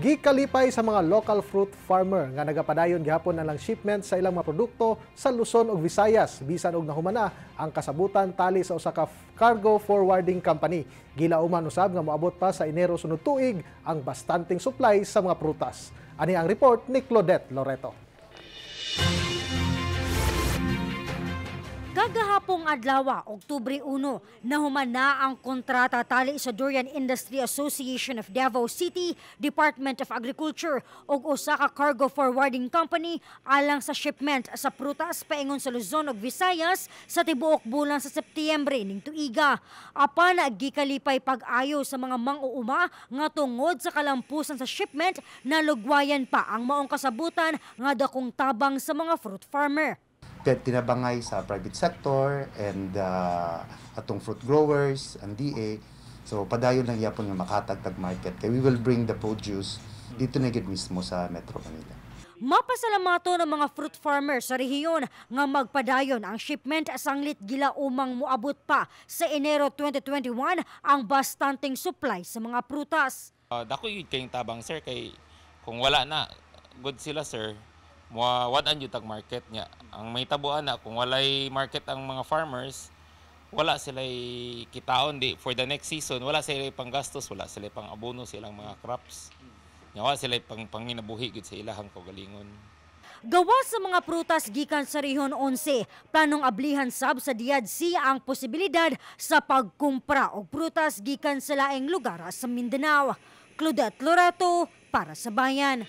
gikalipay sa mga local fruit farmer nga nagapadayon gihapon na lang shipment sa ilang mga produkto sa Luzon ug Visayas bisan og nahumana ang kasabutan tali sa usa ka cargo forwarding company. Gilauman usab nga moabot pa sa Enero sunod tuig ang bastanting supply sa mga prutas. Ani ang report ni Claudette Loreto. Kagahapong adlaw, Oktubre 1, nahuman na ang kontrata tali sa Durian Industry Association of Davao City, Department of Agriculture ug usa ka cargo forwarding company alang sa shipment sa prutas paingon sa Luzon ug Visayas sa tibuok bulan sa Septyembre ning tuiga. Apan gikalipay pag-ayo sa mga mang-uuma nga tungod sa kalampusan sa shipment na lugwayan pa ang maong kasabutan nga dakong tabang sa mga fruit farmer tinabangay sa private sector and uh, atong fruit growers and DA. So padayon lang yapon nga makatagtag market kay we will bring the produce dito na gid mismo sa Metro Manila. Mapasalamato ng mga fruit farmers sa rehiyon nga magpadayon ang shipment sanglit gila umang moabot pa sa Enero 2021 ang bastanting supply sa mga prutas. Uh, dako yun kayong tabang sir kay kung wala na good sila sir wadan jud tag market nga ang may tabuan na kung walay market ang mga farmers wala sila kitaon di for the next season wala sila pang gastos wala sila pang abono sa ilang mga crops nga wala sila pang panginabuhi gid sa ilang kaugalingon Gawa sa mga prutas gikan sa Rihon 11, planong ablihan sab sa DIADC ang posibilidad sa pagkumpra og prutas gikan sa laing lugar sa Mindanao. Claudette Loreto para sa Bayan.